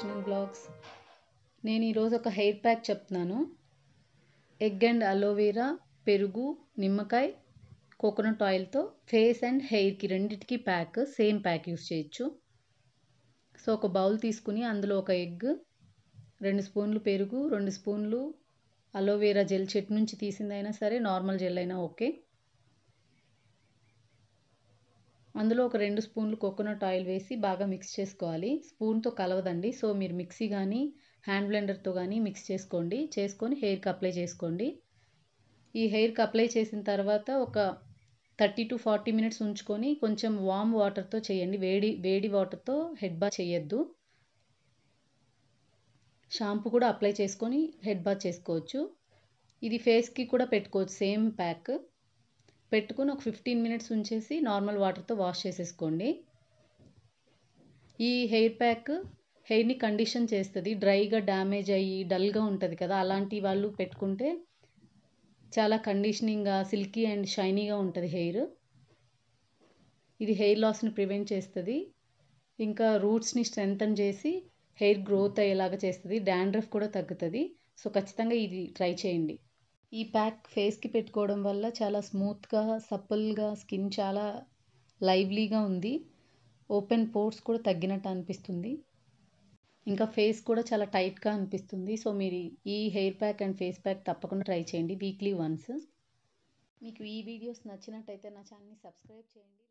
Arjun blogs నేను ఈరోజు ఒక హెయిర్ ప్యాక్ చెప్తున్నాను ఎగ్ అండ్ అలోవేరా పెరుగు నిమ్మకాయ కోకోనట్ ఆయిల్తో ఫేస్ అండ్ హెయిర్కి రెండింటికి ప్యాక్ సేమ్ ప్యాక్ యూస్ చేయొచ్చు సో ఒక బౌల్ తీసుకుని అందులో ఒక ఎగ్ రెండు స్పూన్లు పెరుగు రెండు స్పూన్లు అలోవెరా జెల్ చెట్టు నుంచి తీసిందైనా సరే నార్మల్ జెల్ అయినా ఓకే అందులో ఒక రెండు స్పూన్లు కోకోనట్ ఆయిల్ వేసి బాగా మిక్స్ చేసుకోవాలి స్పూన్తో కలవదండి సో మీరు మిక్సీ కానీ హ్యాండ్ బ్లెండర్తో కానీ మిక్స్ చేసుకోండి చేసుకొని హెయిర్కి అప్లై చేసుకోండి ఈ హెయిర్కి అప్లై చేసిన తర్వాత ఒక థర్టీ టు ఫార్టీ మినిట్స్ ఉంచుకొని కొంచెం వామ్ వాటర్తో చేయండి వేడి వేడి వాటర్తో హెడ్ బాత్ చేయొద్దు షాంపూ కూడా అప్లై చేసుకొని హెడ్ బాత్ చేసుకోవచ్చు ఇది ఫేస్కి కూడా పెట్టుకోవచ్చు సేమ్ ప్యాక్ పెట్టుకుని ఒక ఫిఫ్టీన్ మినిట్స్ ఉంచేసి నార్మల్ వాటర్తో వాష్ చేసేసుకోండి ఈ హెయిర్ ప్యాక్ హెయిర్ని కండిషన్ చేస్తుంది డ్రైగా డ్యామేజ్ అయ్యి డల్గా ఉంటుంది కదా అలాంటి వాళ్ళు పెట్టుకుంటే చాలా కండిషనింగ్గా సిల్కీ అండ్ షైనీగా ఉంటుంది హెయిర్ ఇది హెయిర్ లాస్ని ప్రివెంట్ చేస్తుంది ఇంకా రూట్స్ని స్ట్రెంగ్తన్ చేసి హెయిర్ గ్రోత్ అయ్యేలాగా చేస్తుంది డాండ్రఫ్ కూడా తగ్గుతుంది సో ఖచ్చితంగా ఇది ట్రై చేయండి ఈ ప్యాక్ ఫేస్కి పెట్టుకోవడం వల్ల చాలా స్మూత్గా సపుల్గా స్కిన్ చాలా లైవ్లీగా ఉంది ఓపెన్ పోర్స్ కూడా తగ్గినట్టు అనిపిస్తుంది ఇంకా ఫేస్ కూడా చాలా టైట్గా అనిపిస్తుంది సో మీరు ఈ hair pack and face pack తప్పకుండా ట్రై చేయండి వీక్లీ వన్స్ మీకు ఈ వీడియోస్ నచ్చినట్టయితే నా ఛానల్ని సబ్స్క్రైబ్ చేయండి